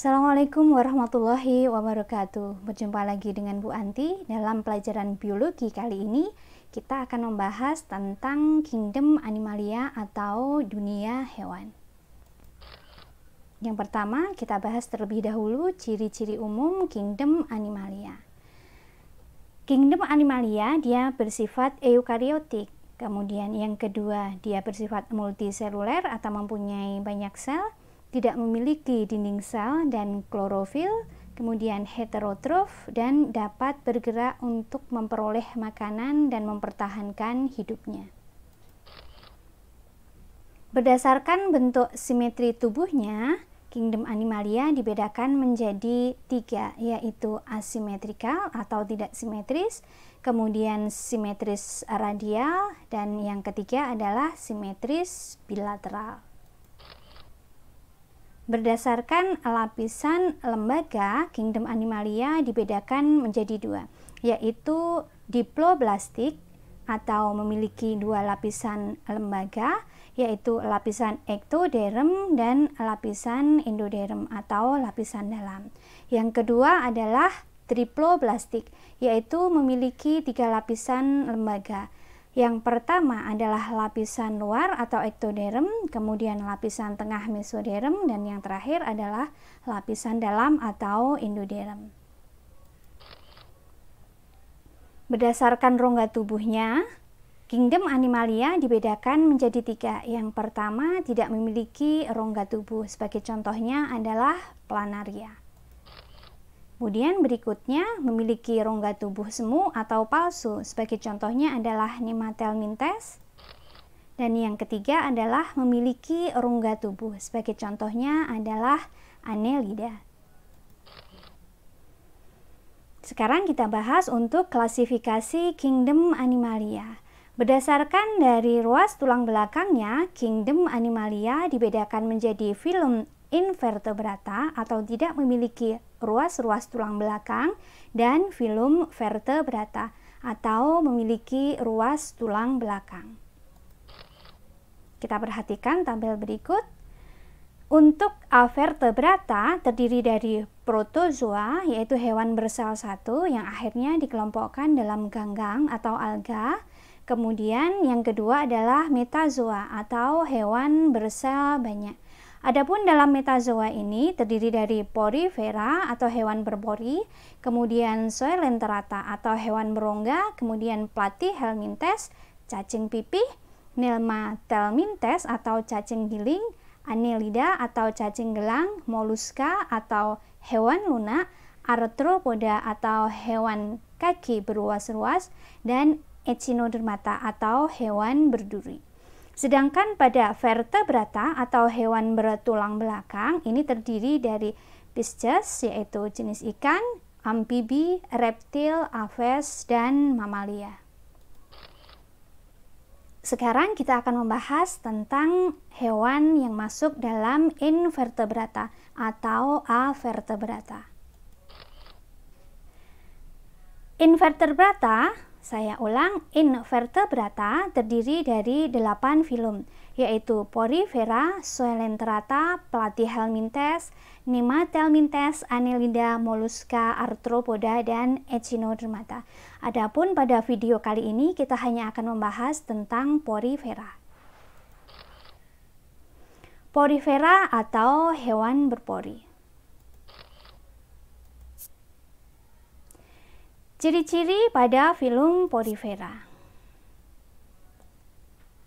Assalamualaikum warahmatullahi wabarakatuh. Berjumpa lagi dengan Bu Anti dalam pelajaran biologi kali ini. Kita akan membahas tentang kingdom animalia atau dunia hewan. Yang pertama, kita bahas terlebih dahulu ciri-ciri umum kingdom animalia. Kingdom animalia dia bersifat eukariotik. Kemudian yang kedua, dia bersifat multiseluler atau mempunyai banyak sel tidak memiliki dinding sel dan klorofil, kemudian heterotrof dan dapat bergerak untuk memperoleh makanan dan mempertahankan hidupnya. Berdasarkan bentuk simetri tubuhnya, kingdom animalia dibedakan menjadi tiga, yaitu asimetrikal atau tidak simetris, kemudian simetris radial, dan yang ketiga adalah simetris bilateral. Berdasarkan lapisan lembaga, kingdom animalia dibedakan menjadi dua, yaitu diploblastik atau memiliki dua lapisan lembaga, yaitu lapisan ektoderm dan lapisan endoderm atau lapisan dalam. Yang kedua adalah triploblastik, yaitu memiliki tiga lapisan lembaga, yang pertama adalah lapisan luar atau ektoderm, kemudian lapisan tengah mesoderm, dan yang terakhir adalah lapisan dalam atau endoderm. Berdasarkan rongga tubuhnya, kingdom animalia dibedakan menjadi tiga. Yang pertama tidak memiliki rongga tubuh, sebagai contohnya adalah planaria. Kemudian berikutnya memiliki rongga tubuh semu atau palsu. Sebagai contohnya adalah nematelmintes. Dan yang ketiga adalah memiliki rongga tubuh. Sebagai contohnya adalah anelida. Sekarang kita bahas untuk klasifikasi kingdom animalia. Berdasarkan dari ruas tulang belakangnya, kingdom animalia dibedakan menjadi film invertebrata atau tidak memiliki ruas-ruas tulang belakang dan filum vertebrata atau memiliki ruas tulang belakang. Kita perhatikan tabel berikut. Untuk avertebrata terdiri dari protozoa yaitu hewan bersel satu yang akhirnya dikelompokkan dalam ganggang atau alga. Kemudian yang kedua adalah metazoa atau hewan bersel banyak. Adapun dalam metazoa ini terdiri dari porifera atau hewan berpori, kemudian soelenterata atau hewan berongga, kemudian plati helmintes, cacing pipih, nelma telmintes atau cacing giling, anelida atau cacing gelang, moluska atau hewan lunak, arthropoda atau hewan kaki beruas ruas dan echinodermata atau hewan berduri. Sedangkan pada vertebrata atau hewan bertulang belakang ini terdiri dari Pisces yaitu jenis ikan, amfibi, reptil, aves, dan mamalia. Sekarang kita akan membahas tentang hewan yang masuk dalam invertebrata atau avertebrata. Invertebrata saya ulang, invertebrata terdiri dari 8 filum, yaitu Porifera, Soelenterata, Platyhelminthes, Nematelminthes, Annelida, Mollusca, Arthropoda, dan Echinodermata. Adapun pada video kali ini kita hanya akan membahas tentang Porifera. Porifera atau hewan berpori. Ciri-ciri pada filum porifera.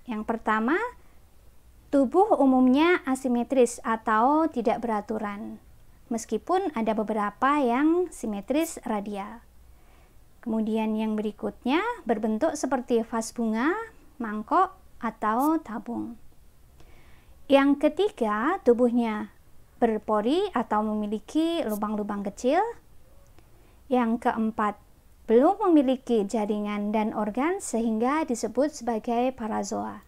Yang pertama, tubuh umumnya asimetris atau tidak beraturan, meskipun ada beberapa yang simetris radial. Kemudian yang berikutnya berbentuk seperti vas bunga, mangkok, atau tabung. Yang ketiga, tubuhnya berpori atau memiliki lubang-lubang kecil. Yang keempat, belum memiliki jaringan dan organ sehingga disebut sebagai parazoa.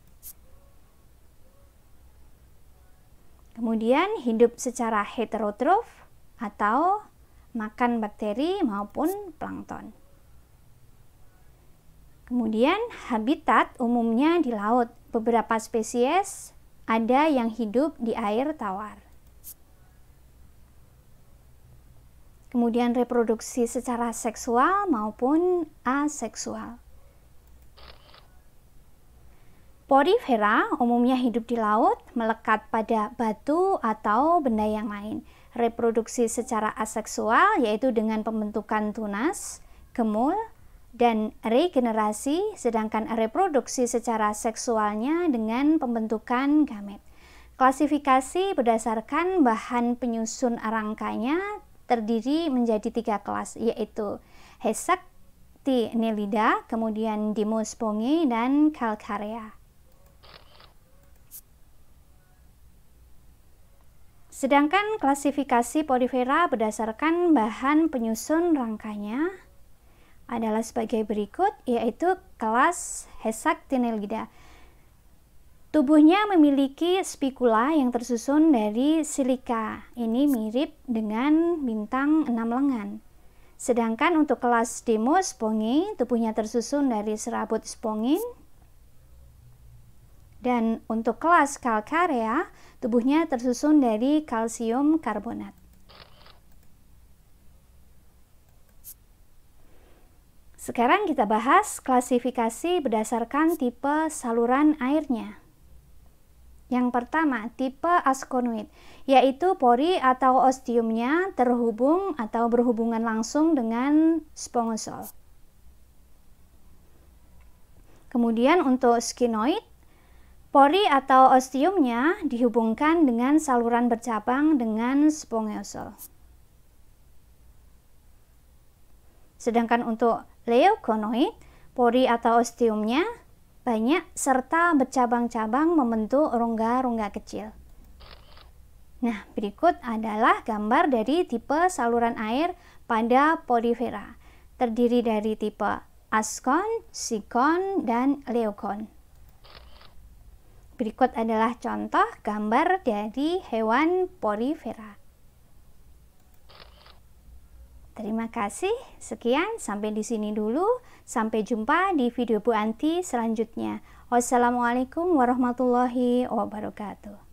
Kemudian hidup secara heterotrof atau makan bakteri maupun plankton. Kemudian habitat umumnya di laut. Beberapa spesies ada yang hidup di air tawar. kemudian reproduksi secara seksual maupun aseksual. Porifera umumnya hidup di laut, melekat pada batu atau benda yang lain. Reproduksi secara aseksual yaitu dengan pembentukan tunas, gemul, dan regenerasi, sedangkan reproduksi secara seksualnya dengan pembentukan gamet. Klasifikasi berdasarkan bahan penyusun rangkanya, terdiri menjadi tiga kelas yaitu Hesak, di Nelida, kemudian Dimus dan Kalkarea. Sedangkan klasifikasi porifera berdasarkan bahan penyusun rangkanya adalah sebagai berikut, yaitu kelas Hesak Tinelida. Tubuhnya memiliki spikula yang tersusun dari silika. Ini mirip dengan bintang enam lengan. Sedangkan untuk kelas demo spongi, tubuhnya tersusun dari serabut spongin. Dan untuk kelas calcarea, tubuhnya tersusun dari kalsium karbonat. Sekarang kita bahas klasifikasi berdasarkan tipe saluran airnya. Yang pertama, tipe askonoid, yaitu pori atau ostiumnya terhubung atau berhubungan langsung dengan spongosol. Kemudian untuk skinoid, pori atau ostiumnya dihubungkan dengan saluran bercabang dengan spongosol. Sedangkan untuk leukonoid, pori atau ostiumnya banyak serta bercabang-cabang membentuk rongga-rongga kecil. Nah, berikut adalah gambar dari tipe saluran air pada polifera, terdiri dari tipe askon, sikon, dan leukon. Berikut adalah contoh gambar dari hewan polifera. Terima kasih. Sekian, sampai di sini dulu. Sampai jumpa di video Bu Anti selanjutnya. Wassalamualaikum warahmatullahi wabarakatuh.